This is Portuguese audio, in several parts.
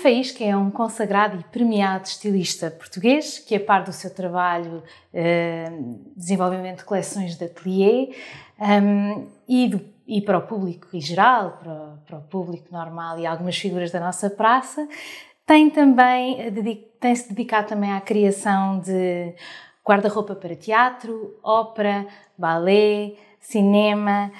Faísca é um consagrado e premiado estilista português que, a é par do seu trabalho eh, desenvolvimento de coleções de ateliê um, ehm, e, do, e, para o público em geral, para, para, o público normal e algumas figuras da nossa praça, tem também eh, tem-se dedicado também à criação de guarda-roupa para teatro, ópera, balé, cinema,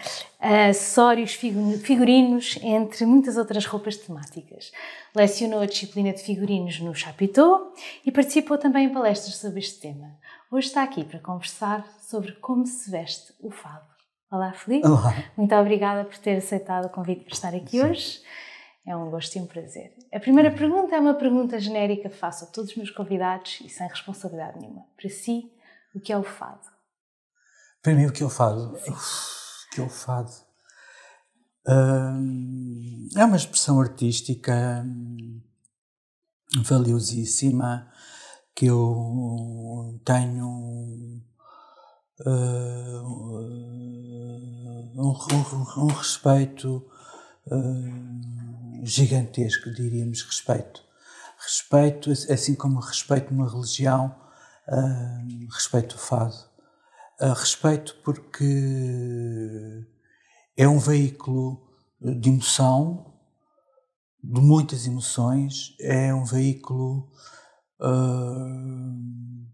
acessórios, figurinos, entre muitas outras roupas temáticas. Lecionou a disciplina de figurinos no Chapiteau e participou também em palestras sobre este tema. Hoje está aqui para conversar sobre como se veste o fado. Olá, Felipe. Olá. Muito obrigada por ter aceitado o convite para estar aqui Sim. hoje. É um gosto e um prazer. A primeira pergunta é uma pergunta genérica que faço a todos os meus convidados e sem responsabilidade nenhuma. Para si, o que é o fado? Para mim, o que é o fado? Uf, o que é o fado? é uma expressão artística hum, valiosíssima que eu tenho uh, um, um, um, respeito uh, gigantesco, diríamos respeito. Respeito, assim como respeito uma religião, uh, respeito o fado. respeito porque é um veículo eh, de emoção, de muitas emoções, é um veículo uh,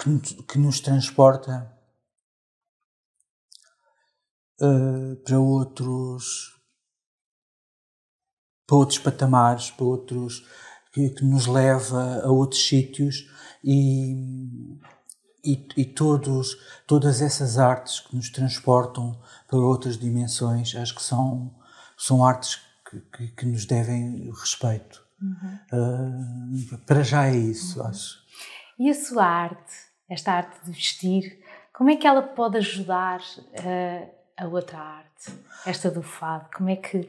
que, que, nos transporta uh, para outros para outros patamares, para outros que, que nos leva a outros sítios e e, e todos, todas essas artes que nos transportam para outras dimensões, acho que são, são artes que, que, que nos devem respeito. Uhum. Uh, para já é isso, uhum. acho. E a sua arte, esta arte de vestir, como é que ela pode ajudar uh, a outra arte, esta do fado? Como é que,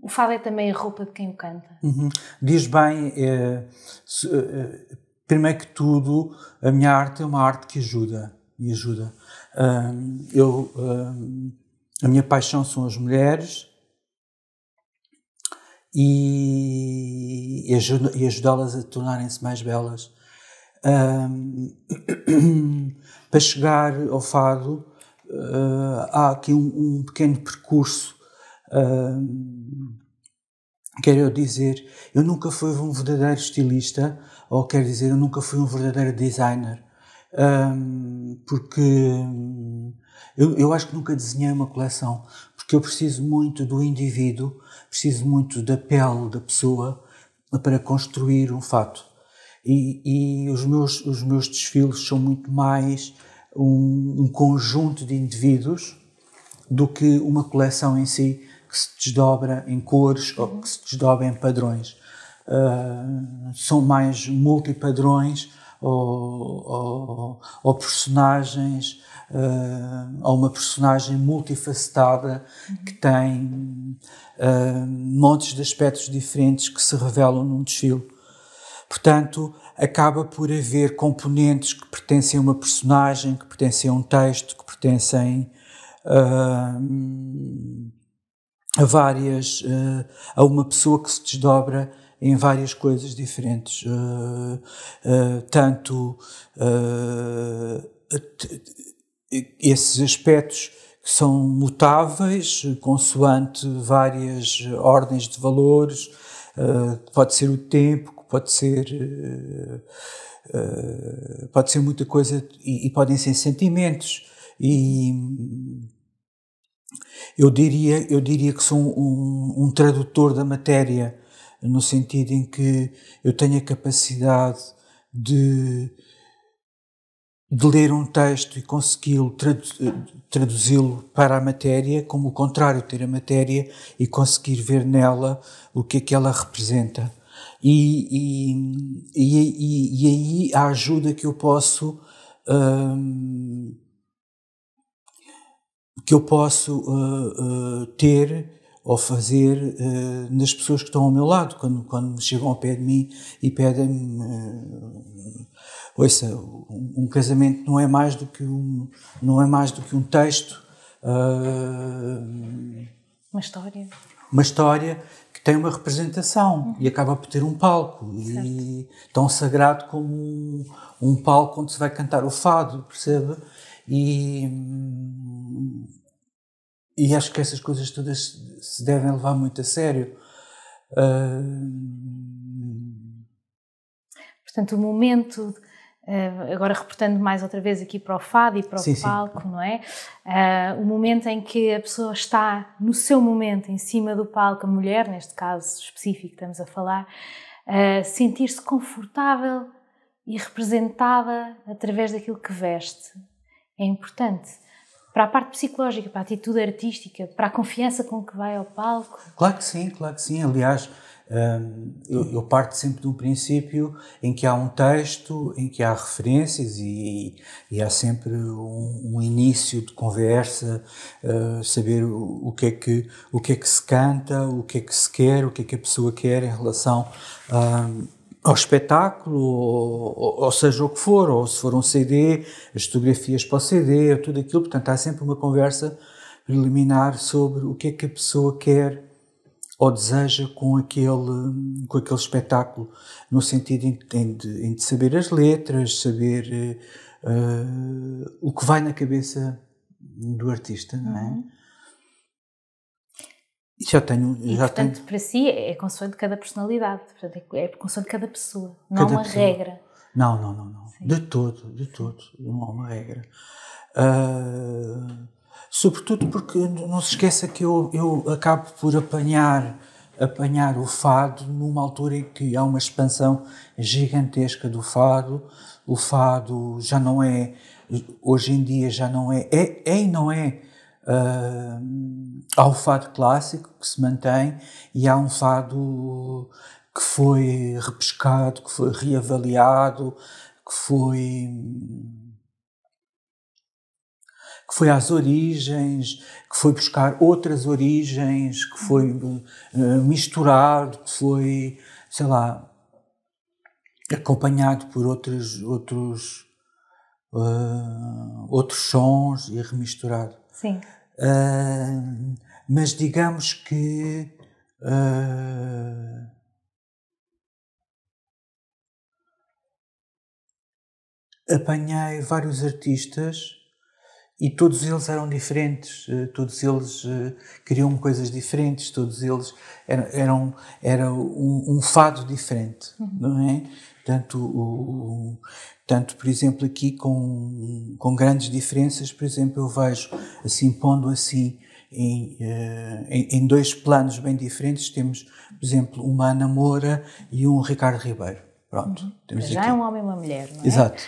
o fado é também a roupa de quem o canta. Uhum. Diz bem, é, se, é, primeiro que tudo, a minha arte é uma arte que ajuda me ajuda. eu, a minha paixão são as mulheres e, e ajudá-las a tornarem-se mais belas. Um, para chegar ao fado, uh, há aqui um, um pequeno percurso. quero dizer, eu nunca fui um verdadeiro estilista, ou quer dizer, eu nunca fui um verdadeiro designer, um, porque eu, eu acho que nunca desenhei uma coleção, porque eu preciso muito do indivíduo, preciso muito da pele da pessoa para construir um fato. E, e os, meus, os meus desfiles são muito mais um, um conjunto de indivíduos do que uma coleção em si que se desdobra em cores ou que se desdobra em padrões. Ah, são mais multipadrões ou, ou, ou personagens, uh, ah, ou uma personagem multifacetada que tem uh, montes de aspectos diferentes que se revelam num desfile. Portanto, acaba por haver componentes que pertencem a uma personagem, que pertencem a um texto, que pertencem uh, a várias, uh, a uma pessoa que se desdobra em várias coisas diferentes, uh, uh, tanto eh, esses aspectos que são mutáveis, consoante várias ordens de valores, pode ser o tempo, pode ser pode ser muita coisa e, e podem ser sentimentos e eu diria, eu diria que sou um, um tradutor da matéria no sentido em que eu tenho a capacidade de, de ler um texto e consegui-lo tradu traduzi-lo para a matéria, como o contrário, ter a matéria e conseguir ver nela o que é que ela representa. E, e, e, e aí a ajuda que eu posso. Hum, que eu posso uh, uh, ter ou fazer uh, nas pessoas que estão ao meu lado, quando, quando chegam ao pé de mim e pedem-me. Uh, ouça, um, um, casamento não é mais do que um, não é mais do que um texto. Uh, uma história. Uma história que tem uma representação e acaba por ter um palco. Certo. E tão sagrado como um, um palco onde se vai cantar o fado, percebe? E. Hum, e acho que essas coisas todas se devem levar muito a sério. Uh... Portanto, o momento, eh, agora reportando mais outra vez aqui para o fado e para o sim, palco, sim. não é? Uh, o momento em que a pessoa está no seu momento, em cima do palco, a mulher, neste caso específico estamos a falar, uh, sentir-se confortável e representada através daquilo que veste. É importante para a parte psicológica, para a atitude artística, para a confiança com que vai ao palco? Claro que sim, claro que sim. Aliás, hum, eu, parto sempre de um princípio em que há um texto, em que há referências e, e há sempre um, um, início de conversa, eh, saber o, que é que, o que é que se canta, o que é que se quer, o que é que a pessoa quer em relação a hum, ao espetáculo, ou, ou, seja o que for, ou se for um CD, as fotografias para o CD, ou tudo aquilo. Portanto, há sempre uma conversa preliminar sobre o que é que a pessoa quer ou deseja com aquele, com aquele espetáculo, no sentido em, em, de, em de, saber as letras, saber uh, o que vai na cabeça do artista, não é? Uhum. Já tenho. E, portanto, tenho. para si é, é consoante cada personalidade, portanto, é, é consoante cada pessoa, não há uma pessoa. regra. Não, não, não, não. Sim. De todo, de todo, não há uma regra. Uh, sobretudo porque não se esqueça que eu, eu acabo por apanhar apanhar o fado numa altura em que há uma expansão gigantesca do fado. O fado já não é, hoje em dia já não é, é, é e não é Uh, há o fado clássico que se mantém e há um fado que foi repescado, que foi reavaliado, que foi que foi às origens, que foi buscar outras origens, que foi uh, misturado, que foi, sei lá, acompanhado por outros outros uh, eh, outros sons e remisturado. Sim. Uh, mas digamos que. Uh, apanhei vários artistas e todos eles eram diferentes, ah, todos eles ah, queriam coisas diferentes, todos eles eram, eram era um, um fado diferente, uhum. não é? Portanto, o, o, Portanto, por exemplo, aqui com, com grandes diferenças, por exemplo, eu vejo, assim, pondo assim eh, em, em, dois planos bem diferentes, temos, por exemplo, uma Ana Moura e um Ricardo Ribeiro. Pronto. Uhum. Temos Já aqui. é um homem e uma mulher, não é? Exato.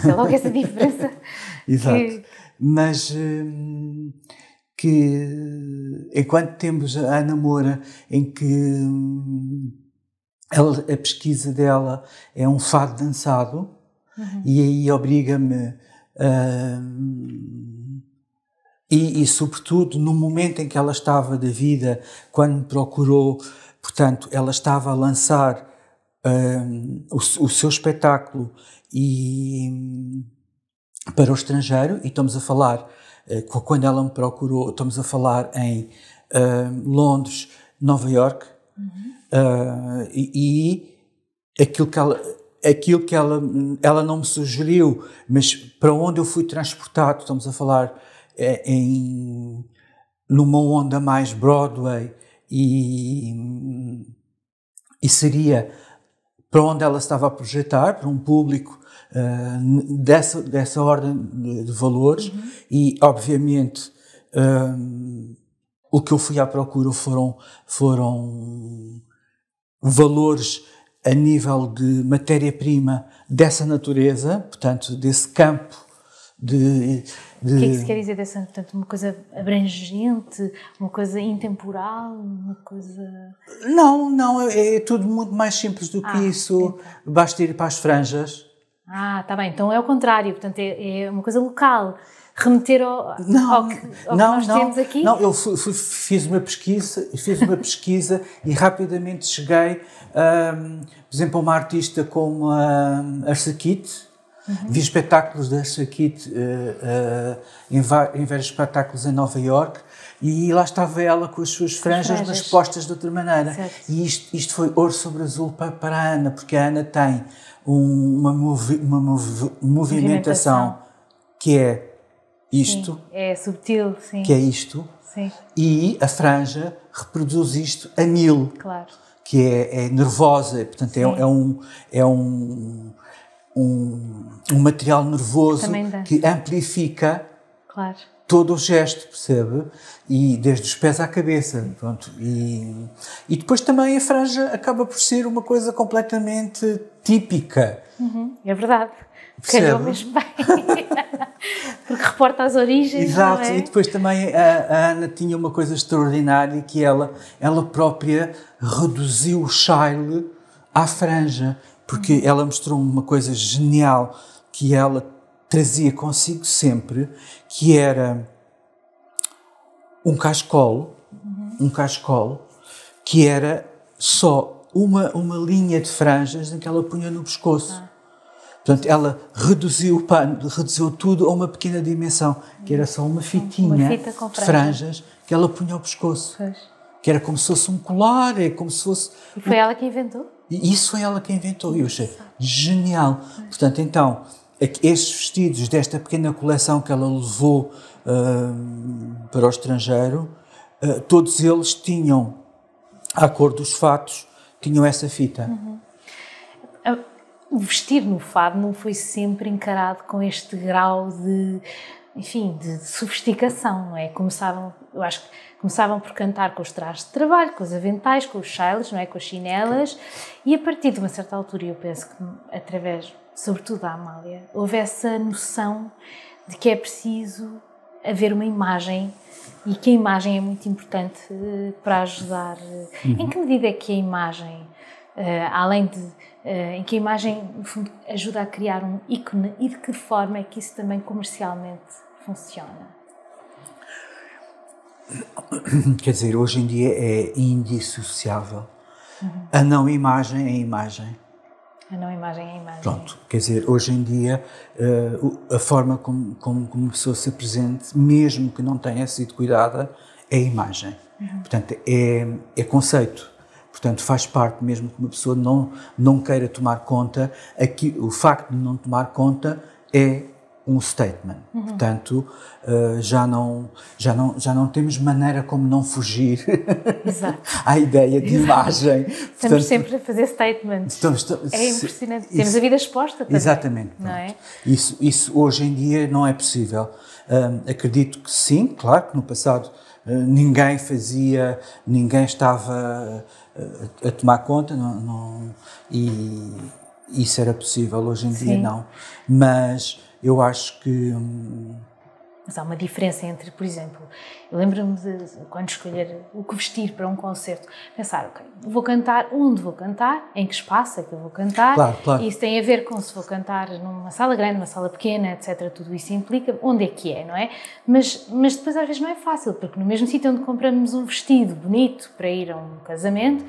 Sei logo essa diferença. Exato. Que... Mas hum, que enquanto temos a Ana Moura, em que. ela, hum, a pesquisa dela é um fado dançado, Uhum. E aí obriga-me. Uh, e, e, sobretudo, no momento em que ela estava da vida, quando me procurou, portanto, ela estava a lançar uh, o, o, seu espetáculo e, para o estrangeiro, e estamos a falar, uh, quando ela me procurou, estamos a falar em hum, Londres, Nova York, uhum. Ah, e, e aquilo que ela aquilo que ela, ela não me sugeriu, mas para onde eu fui transportado, estamos a falar é, em, numa onda mais Broadway e, e seria para onde ela estava a projetar, para um público uh, dessa, dessa ordem de, valores uhum. e, obviamente, um, eh, o que eu fui à procura foram, foram valores a nível de matéria-prima dessa natureza, portanto, desse campo de, de... O que é que se quer dizer dessa? Portanto, uma coisa abrangente, uma coisa intemporal, uma coisa. Não, não, é, é tudo muito mais simples do que ah, isso. Então. Basta ir para as franjas. Ah, está bem, então é o contrário, portanto, é, é uma coisa local remeter ao, não, ao que, ao não, que nós não, temos aqui? Não, eu fui, fui, fiz uma pesquisa, fiz uma pesquisa e rapidamente cheguei, um, por exemplo, a uma artista como a Arsakit, Uhum. Vi espetáculos da Sakit uh, eh, uh, eh, em, em, vários espetáculos em Nova York e lá estava ela com as suas franjas, franjas. mas postas de outra maneira. Certo. E isto, isto, foi ouro sobre azul para, para a Ana, porque a Ana tem um, uma, movi uma movi movimentação, movimentação que é isto. Sim, é subtil, sim. Que é isto. Sim. E a franja reproduz isto a mil. Claro. Que é, é nervosa, portanto, é, é, um. É um um, um material nervoso que, que amplifica claro. todo o gesto, percebe? E desde os pés à cabeça, pronto. E, e depois também a franja acaba por ser uma coisa completamente típica. Uhum, é verdade. Percebe? Calhou mesmo bem. porque reporta as origens. Exato, é? e depois também a, a, Ana tinha uma coisa extraordinária que ela, ela própria reduziu o Shile à franja, porque hum. ela mostrou uma coisa genial que ela trazia consigo sempre, que era um cascolo, uhum. um cascolo, que era só uma, uma linha de franjas em que ela punha no pescoço. Ah. Portanto, ela reduziu o pano, reduziu tudo a uma pequena dimensão, que era só uma fitinha uma fita de franjas que ela punha ao pescoço. Pois. Que era como se fosse um colar, é como se fosse. E foi ela que inventou? isso foi ela que inventou, e eu achei genial. Portanto, então, é estes vestidos desta pequena coleção que ela levou uh, para o estrangeiro, uh, todos eles tinham, à cor dos fatos, tinham essa fita. Uhum o vestir no fado não foi sempre encarado com este grau de, enfim, de sofisticação, não é? Começavam, eu acho que começavam por cantar com os trajes de trabalho, com os aventais, com os chiles, não é? Com as chinelas, e a partir de uma certa altura, eu penso que através, sobretudo da Amália, houve essa noção de que é preciso haver uma imagem e que a imagem é muito importante eh, para ajudar. Eh, uhum. Em que medida é que a imagem, eh, além de eh, em que a imagem, no fundo, ajuda a criar um ícone e de que forma é que isso também comercialmente funciona? Quer dizer, hoje em dia é indissociável. Uhum. A não imagem é imagem. A não imagem é imagem. Pronto, quer dizer, hoje em dia eh, a forma como, como, pessoa se apresente, mesmo que não tenha sido cuidada, é imagem. Uhum. Portanto, é, é conceito. Portanto, faz parte mesmo que uma pessoa não, não queira tomar conta, aqui, o facto de não tomar conta é um statement. Uhum. Portanto, eh, já não, já, não, já não temos maneira como não fugir à ideia de imagem. Portanto, estamos sempre a fazer statements. Estamos, estamos, é impressionante. Isso, temos a vida exposta também. Exatamente. Não é? isso, isso hoje em dia não é possível. acredito que sim, claro que no passado eh, ninguém fazia, ninguém estava eh, a, tomar conta, não, não, e isso era possível, hoje em Sim. dia não. Mas eu acho que. Hum, Mas há uma diferença entre, por exemplo, eu lembro-me de, quando escolher o que vestir para um concerto, pensar, ok, vou cantar, onde vou cantar, em que espaço é que eu vou cantar. Claro, claro. Isso tem a ver com se vou cantar numa sala grande, numa sala pequena, etc. Tudo isso implica onde é que é, não é? Mas, mas depois às vezes não é fácil, porque no mesmo sítio onde compramos um vestido bonito para ir a um casamento,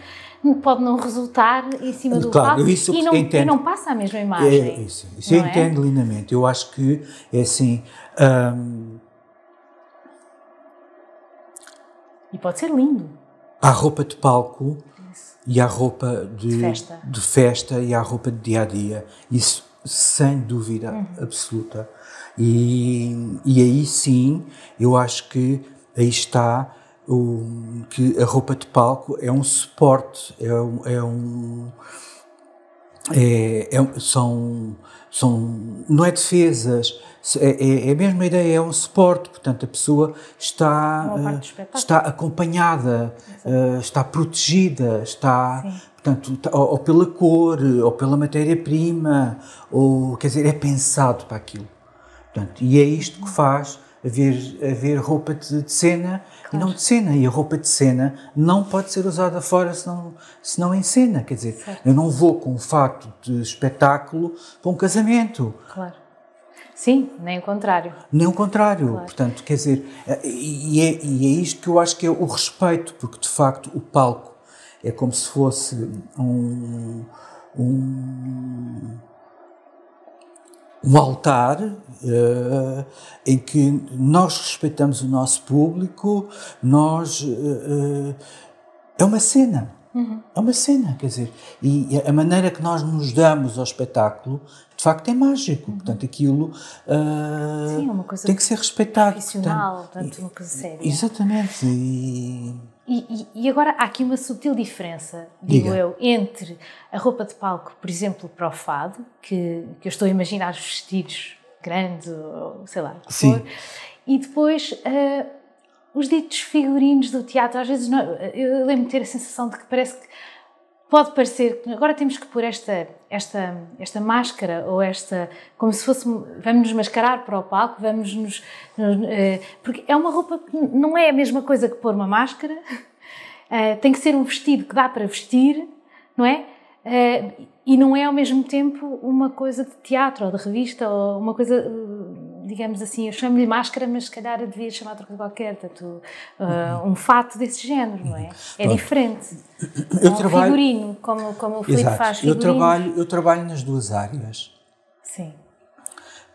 pode não resultar em cima do claro, palco isso e, não, e não passa a mesma imagem. É isso, isso eu é? entendo lindamente. Eu acho que é assim. Hum, E pode ser lindo. Há roupa de palco Isso. e há roupa de, de, festa. de, festa. e há roupa de dia a dia. Isso sem dúvida uhum. absoluta. E, e aí sim, eu acho que aí está o, que a roupa de palco é um suporte, é um. É um é, é, são são, não é defesas, é, é, a é mesma ideia, é um suporte, portanto a pessoa está, eh, está acompanhada, Exato. Eh, está protegida, está, portanto, tá, ou, ou, pela cor, ou pela matéria-prima, ou, quer dizer, é pensado para aquilo. Portanto, e é isto que uhum. faz haver, haver roupa de, de cena claro. e não de cena. E a roupa de cena não pode ser usada fora se não em cena. Quer dizer, certo. eu não vou com um fato de espetáculo para um casamento. Claro. Sim, nem o contrário. Nem o contrário, claro. portanto, quer dizer, e é, e é isto que eu acho que é o respeito, porque de facto o palco é como se fosse um, um um altar uh, em que nós respeitamos o nosso público, nós. Uh, é uma cena. Uhum. É uma cena, quer dizer, e a maneira que nós nos damos ao espetáculo, de facto, é mágico. Uhum. Portanto, aquilo Sim, é uma coisa tem que ser respeitado. Profissional, portanto, uma coisa séria. Exatamente. E... E, e, agora há aqui uma sutil diferença, digo eu, entre a roupa de palco, por exemplo, para o fado, que, que eu estou a imaginar os vestidos grandes, ou, sei lá, Sim. For, e depois uh, os ditos figurinos do teatro. Às vezes não, eu lembro de ter a sensação de que parece que pode parecer que agora temos que pôr esta, esta, esta máscara ou esta, como se fosse, vamos nos mascarar para o palco, vamos nos, nos eh, porque é uma roupa que não é a mesma coisa que pôr uma máscara, eh, tem que ser um vestido que dá para vestir, não é? Eh, e não é ao mesmo tempo uma coisa de teatro ou de revista ou uma coisa digamos assim, eu chamo-lhe máscara, mas se calhar eu devia chamar outra coisa qualquer, tanto, uh, um fato desse género, não é? É Bom, uhum. diferente. Eu trabalho, figurino, como, como o Filipe exato, faz figurino. Eu trabalho, eu trabalho nas duas áreas. Sim.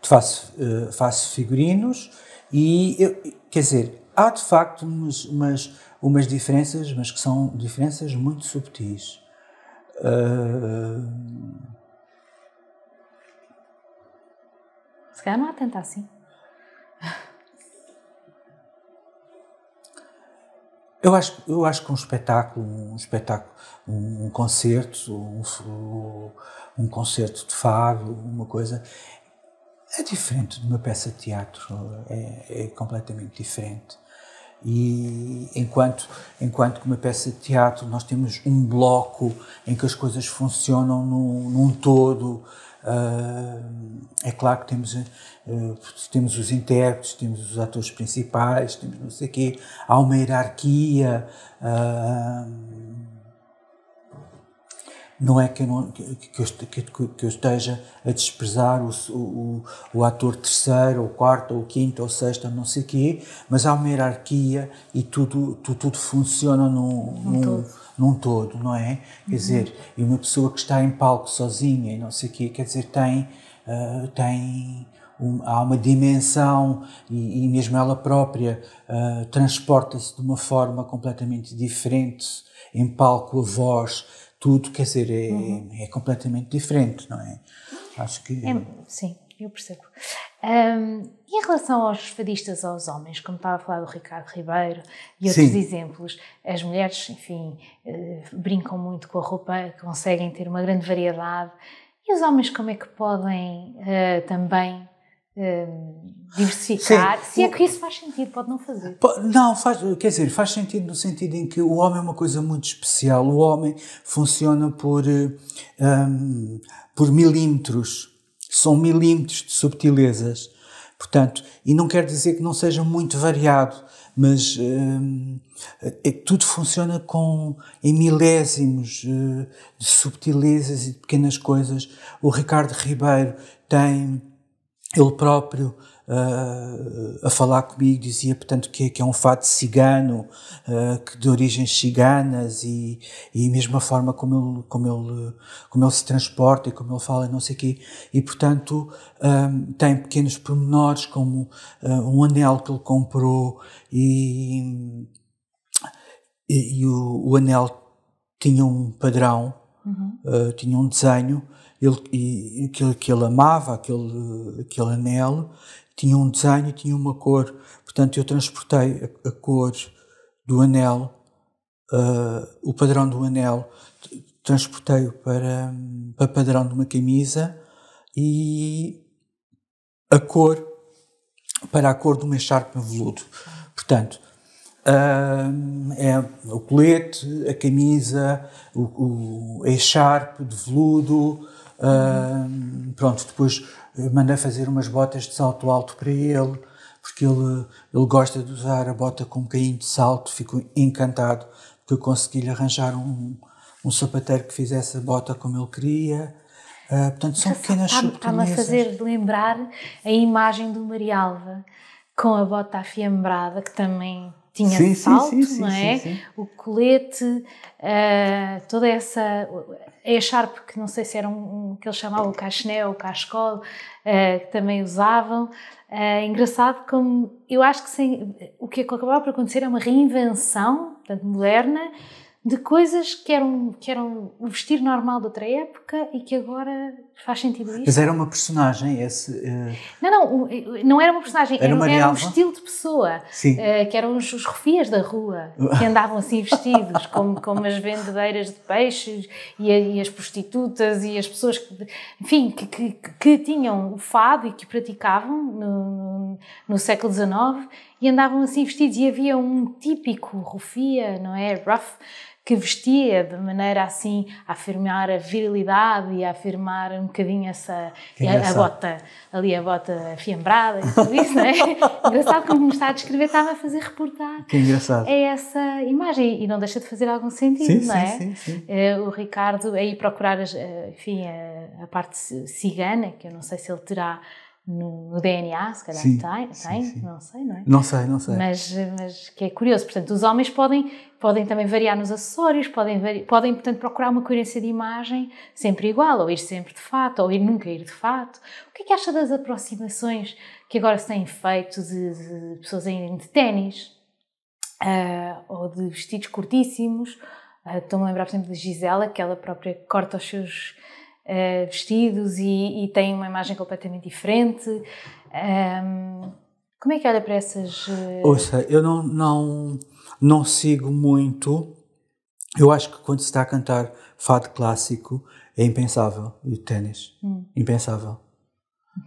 Faço, uh, faço figurinos e, eu, quer dizer, há de facto umas, umas, umas diferenças, mas que são diferenças muito subtis. Uh, Se calhar não há assim. Eu acho, eu acho que um espetáculo, um espetáculo, um, um concerto, um, um, concerto de fado, uma coisa, é diferente de uma peça de teatro, é, é, completamente diferente. E enquanto, enquanto que uma peça de teatro nós temos um bloco em que as coisas funcionam num, num todo, ah, é claro que temos, ah, temos os intérpretes, temos os atores principais, temos não sei o quê, há uma hierarquia. Ah, não é que eu, não, que, que eu esteja a desprezar o, o, o ator terceiro, ou quarto, ou quinto, ou sexto, não sei o quê, mas há uma hierarquia e tudo, tudo, tudo funciona num, num, num todo, não é? Quer uhum. dizer, e uma pessoa que está em palco sozinha e não sei o quê, quer dizer, tem, uh, tem um, há uma dimensão e, e mesmo ela própria uh, transporta-se de uma forma completamente diferente em palco, a voz, tudo, quer dizer, é, uhum. é completamente diferente, não é? Acho que. É, sim, eu percebo. Um em relação aos fadistas, aos homens, como estava a falar do Ricardo Ribeiro e outros Sim. exemplos, as mulheres, enfim, eh, brincam muito com a roupa, conseguem ter uma grande variedade. E os homens, como é que podem uh, também uh, diversificar? Sim. Se é que isso faz sentido, pode não fazer. Não, faz, quer dizer, faz sentido no sentido em que o homem é uma coisa muito especial. O homem funciona por, um, por milímetros, são milímetros de subtilezas. Portanto, e não quer dizer que não seja muito variado, mas hum, é, tudo funciona com em milésimos eh, de subtilezas e de pequenas coisas. O Ricardo Ribeiro tem ele próprio uh, a falar comigo, dizia, portanto, que, é, que é um fato cigano, uh, que de origens ciganas e, e mesmo a forma como ele, como, ele, como ele se transporta e como ele fala, não sei o quê. E, portanto, um, ehm, tem pequenos pormenores, como uh, um anel que ele comprou e, e, e o, o, anel tinha um padrão, uhum. tinha um desenho, ele, que, ele amava aquele, aquele anel tinha um desenho e tinha uma cor. Portanto, eu transportei a, a cor do anel, uh, o padrão do anel, transportei-o para, para padrão de uma camisa e a cor para a cor de uma echarpe em veludo. Portanto, uh, é o colete, a camisa, o, o echarpe de veludo, uh, pronto, depois mandei fazer umas botas de salto alto para ele, porque ele, ele gosta de usar a bota com um bocadinho de salto, fico encantado, porque eu consegui-lhe arranjar um, um sapateiro que fizesse a bota como ele queria. Uh, portanto, são pequenas surpresas. Está-me a fazer lembrar a imagem do Marialva com a bota afiambrada, que também tinha sim, salto, sim, sim, não é? O colete, uh, toda essa. É a Sharp, que não sei se era um, um que eles chamavam o cachené ou o cachecol, uh, que também usavam. Uh, engraçado como eu acho que o que acabava por acontecer é uma reinvenção, portanto, moderna, de coisas que eram, que eram o vestir normal de outra época e que agora faz sentido isso. Mas era uma personagem esse. Uh... Não, não, eh, não era uma personagem, era, era, era um estilo de pessoa, uh, que eram os, os refias da rua, que andavam assim vestidos, como, como as vendedeiras de peixes e, a, e as prostitutas e as pessoas que, enfim, que, que, que tinham o fado e que praticavam no, no século XIX e andavam assim vestidos e havia um típico rufia, não é? Rough, que vestia de maneira assim a afirmar a virilidade e a afirmar um bocadinho essa a, a, bota ali a bota afiambrada e tudo isso, não é? engraçado como me está a descrever, estava a fazer reportar que engraçado. é essa imagem e não deixa de fazer algum sentido, sim, não é? Sim, sim, eh, o Ricardo aí procurar eh, enfim, a, a parte cigana, que eu não sei se ele terá no DNA, se calhar sim, tem, tem sim, não sei, não é? Não sei, não sei. Mas, mas que é curioso, portanto, os homens podem, podem também variar nos acessórios, podem, podem, portanto, procurar uma coerência de imagem sempre igual, ou ir sempre de fato, ou ir nunca ir de fato. O que é que acha das aproximações que agora se têm feito de, de pessoas em de ténis, uh, ou de vestidos curtíssimos? Uh, Estou-me a lembrar, por exemplo, de Gisela, que ela própria corta os seus eh, vestidos e, e, têm uma imagem completamente diferente. Um, como é que olha para essas. Uh... Ouça, eu não, não, não sigo muito. Eu acho que quando se está a cantar fado clássico é impensável o ténis. Hum. Impensável.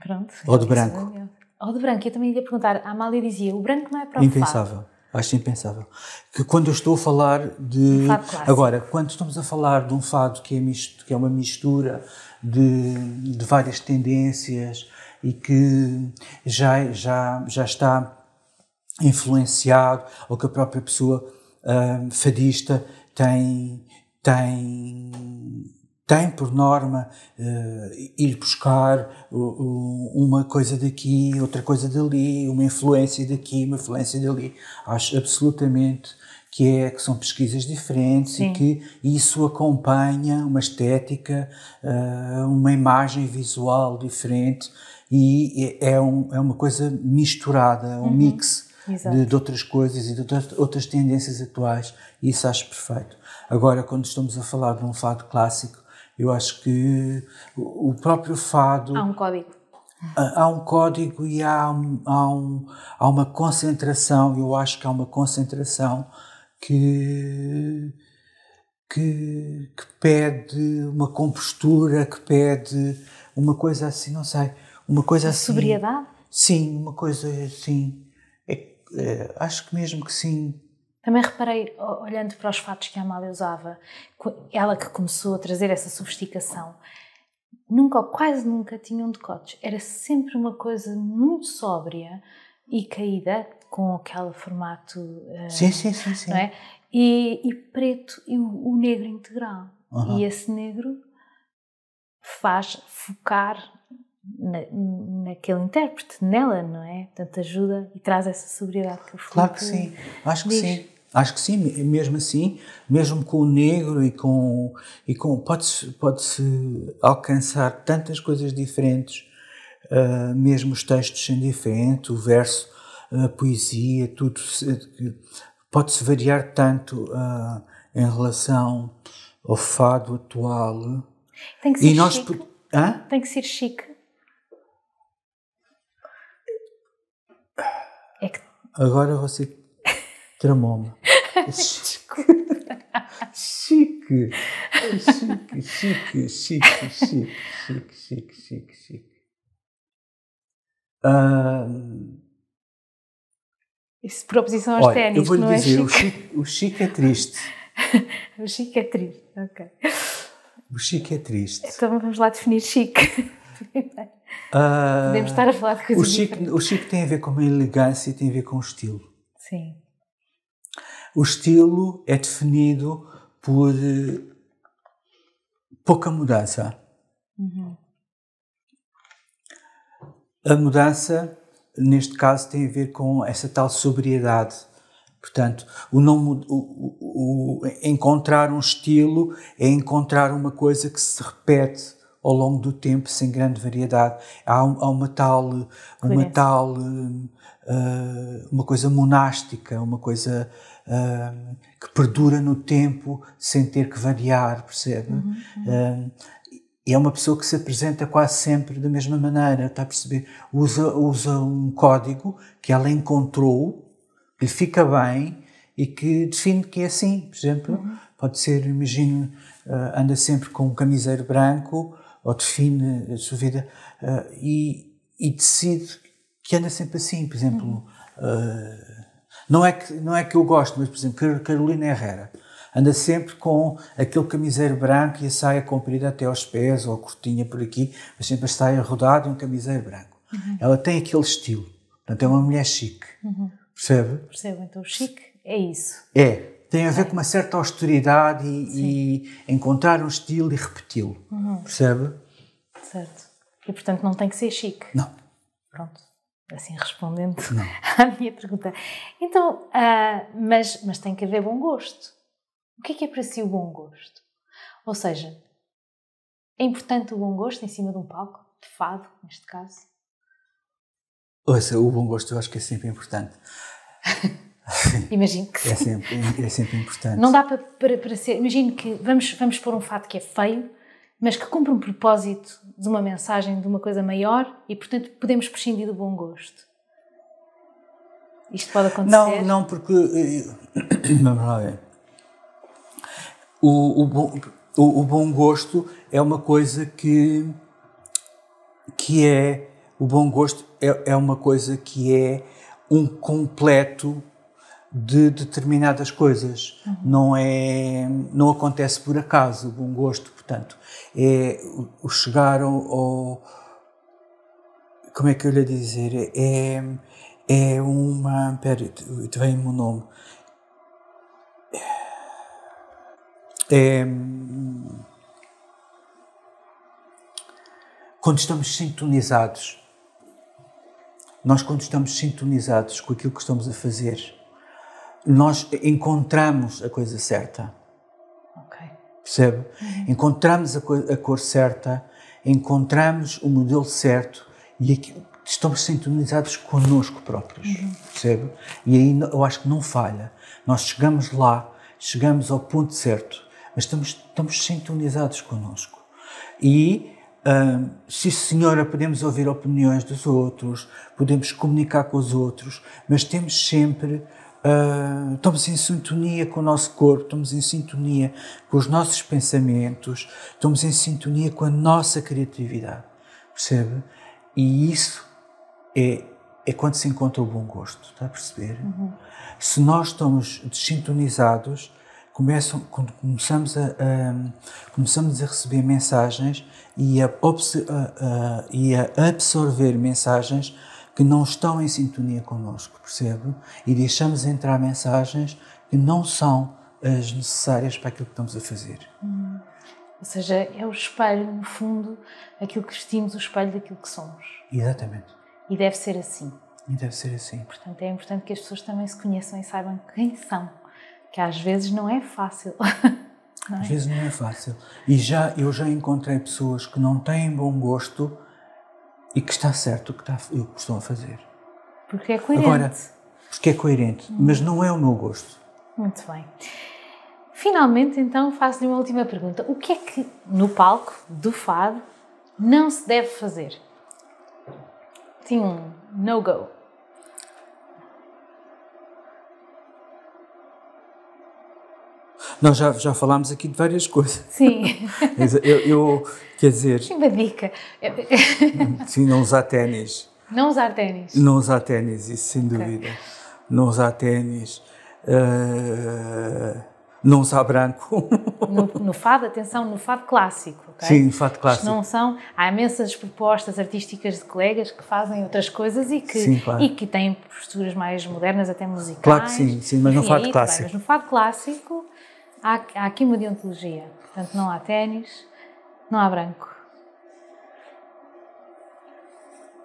Pronto. Ou de é branco. É ou de branco. Eu também ia perguntar. A Amália dizia: o branco não é para o Impensável. Fado. Acho impensável. Que quando eu estou a falar de. Um fado Agora, quando estamos a falar de um fado que é, misto, que é uma mistura de, de várias tendências e que já, já, já está influenciado, ou que a própria pessoa um, ah, fadista tem, tem tem por norma uh, ir buscar uh, uma coisa daqui, outra coisa dali, uma influência daqui, uma influência dali. Acho absolutamente que é que são pesquisas diferentes Sim. e que isso acompanha uma estética, uh, uma imagem visual diferente e é, é, um, é uma coisa misturada, um uhum. mix de, de, outras coisas e de outras, tendências atuais. E isso acho perfeito. Agora, quando estamos a falar de um fado clássico eu acho que o próprio fado. Há um código. Há, um código e há, há, um, há uma concentração, eu acho que há uma concentração que, que, que, pede uma compostura, que pede uma coisa assim, não sei, uma coisa assim. Sobriedade? Sim, uma coisa assim. É, é, acho que mesmo que sim. Também reparei, olhando para os fatos que a Amália usava, ela que começou a trazer essa sofisticação, nunca ou quase nunca tinham um decotes. Era sempre uma coisa muito sóbria e caída, com aquele formato. Eh, sim, sim, sim. sim. É? E, e, preto, e o, negro integral. Uhum. E esse negro faz focar na, naquele intérprete, nela, não é? Portanto, ajuda e traz essa sobriedade que o Claro que sim, acho que diz. sim. Acho que sim, mesmo assim, mesmo com o negro e com. E com Pode-se pode alcançar tantas coisas diferentes, uh, mesmo os textos sendo diferentes, o verso, a poesia, tudo. Pode-se variar tanto uh, em relação ao fado atual. Tem que ser e nós, chique. Hã? Tem que ser chique. É que... Agora você tramou-me. Desculpa. Chique. Chique, chique, chique, chique, chique, chique, chique, ah, é chique. Um... Isso por oposição aos ténis, eu vou lhe não dizer, é chique. O, chique, o chique é triste. o chique é triste, ok. O chique é triste. Então vamos lá definir chique. Uh, Podemos estar a falar de coisas o chique, diferentes. o chique tem a ver com a elegância e tem a ver com o estilo. Sim. O estilo é definido por eh, pouca mudança. Uhum. A mudança, neste caso, tem a ver com essa tal sobriedade. Portanto, o não, o, o, encontrar um estilo é encontrar uma coisa que se repete, ao longo do tempo sem grande variedade. Há, há uma tal, uma tal, uh, uma coisa monástica, uma coisa uh, que perdura no tempo sem ter que variar, percebe? Uhum, uhum. Uh, e é uma pessoa que se apresenta quase sempre da mesma maneira, está a perceber? Usa, usa um código que ela encontrou, que lhe fica bem e que define que é assim. Por exemplo, uhum. pode ser, imagino, anda sempre com um camiseiro branco, ou define a sua vida uh, e, e, decide que anda sempre assim. Por exemplo, uhum. uh, não, é que, não é que eu gosto, mas, por exemplo, Carolina Herrera anda sempre com aquele camiseiro branco e a saia comprida até aos pés ou curtinha por aqui, mas sempre a saia rodada e um camiseiro branco. Uhum. Ela tem aquele estilo. Portanto, é uma mulher chique. Uhum. Percebe? Percebo. Então, chique é isso. É. Tem a ver é. com uma certa austeridade e, e encontrar um estilo e repeti-lo. Uhum. Percebe? Certo. E portanto não tem que ser chique. Não. Pronto. Assim respondendo não. à minha pergunta. Então, uh, mas, mas tem que haver bom gosto. O que é que é para si o bom gosto? Ou seja, é importante o bom gosto em cima de um palco, de fado, neste caso? Ouça, o bom gosto eu acho que é sempre importante. Imagino que é sim. É sempre, é sempre importante. Não dá para, para, para ser. Imagino que vamos, vamos pôr um fato que é feio, mas que cumpre um propósito de uma mensagem, de uma coisa maior e, portanto, podemos prescindir do bom gosto. Isto pode acontecer? Não, não, porque. Eh, vamos lá ver. O, o, bom, o, o bom gosto é uma coisa que. que é. O bom gosto é, é uma coisa que é um completo de determinadas coisas. Uhum. Não é, não acontece por acaso o bom gosto, portanto, é o chegar ao, como é que eu lhe dizer, é é uma, pera, vem o nome. É, quando estamos sintonizados, nós quando estamos sintonizados com aquilo que estamos a fazer, nós encontramos a coisa certa. Okay. Percebe? Uhum. Encontramos a, co a, cor certa, encontramos o modelo certo e aqui, estamos sintonizados connosco próprios. Uhum. Percebe? E aí eu acho que não falha. Nós chegamos lá, chegamos ao ponto certo, mas estamos, estamos sintonizados connosco. E Uh, sim, senhora, podemos ouvir opiniões dos outros, podemos comunicar com os outros, mas temos sempre ah, estamos em sintonia com o nosso corpo, estamos em sintonia com os nossos pensamentos, estamos em sintonia com a nossa criatividade, percebe? E isso é, é quando se encontra o bom gosto, está a perceber? Uhum. Se nós estamos desintonizados, começam, começamos, a, a, começamos a receber mensagens e a, a, a, e a absorver mensagens que não estão em sintonia connosco, percebe? E deixamos entrar mensagens que não são as necessárias para aquilo que estamos a fazer. Hum. Ou seja, é o espelho, no fundo, aquilo que vestimos, o espelho daquilo que somos. Exatamente. E deve ser assim. E deve ser assim. Portanto, é importante que as pessoas também se conheçam e saibam quem são, que às vezes não é fácil. não é? Às vezes não é fácil. E já eu já encontrei pessoas que não têm bom gosto e que está certo o que, está, o que estão a fazer. Porque é coerente. Agora, porque é coerente, hum. mas não é o meu gosto. Muito bem. Finalmente, então, faço-lhe uma última pergunta. O que é que, no palco do fado, não se deve fazer? Tinha um no-go. Nós já, já falámos aqui de várias coisas. Sim. eu, eu, quer dizer... Sim, dica. sim, não usar ténis. Não usar ténis. Não usar ténis, isso sem okay. dúvida. Não usar ténis. Uh, não usar branco. no, no, fado, atenção, no fado clássico. Okay? Sim, no fado clássico. não são, há imensas propostas artísticas de colegas que fazem outras coisas e que, sim, claro. e que têm posturas mais modernas, até musicais. Claro que sim, sim mas no fado clássico. mas no fado clássico há, há deontologia. Portanto, não há ténis, não há branco.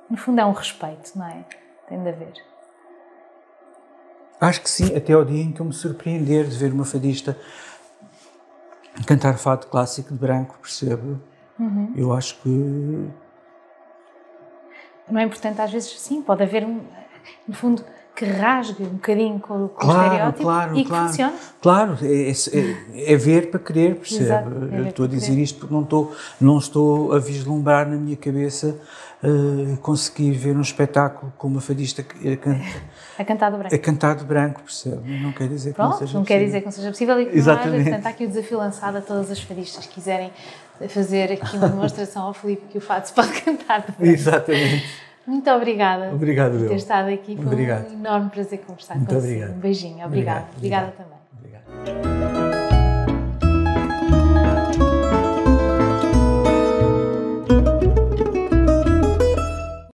No fundo, é um respeito, não é? Tem de haver. Acho que sim, até ao dia em que eu me surpreender de ver uma fadista cantar fado clássico de branco, percebo. Uhum. Eu acho que. Não é importante, às vezes, sim, pode haver um. No fundo que rasgue um bocadinho com, com claro, o estereótipo claro, e claro, que funcione. Claro, é, é, é, é ver para querer, percebe? Exato, é estou a dizer querer. isto porque não estou, não estou a vislumbrar na minha cabeça uh, conseguir ver um espetáculo com uma fadista a, canta, a cantar branco. A cantar branco, percebe? Não quer dizer Pronto, que não seja não possível. quer dizer que não seja possível e que Exatamente. não haja, portanto, há aqui o desafio lançado a todas as fadistas que quiserem fazer aqui uma demonstração ao Filipe que o Fado pode cantar. Exatamente. Muito obrigada. Obrigado, por ter estado aqui. Foi obrigado. um enorme prazer conversar Muito você. Obrigado. Um beijinho. Obrigada. Obrigado. Obrigada também. Obrigado.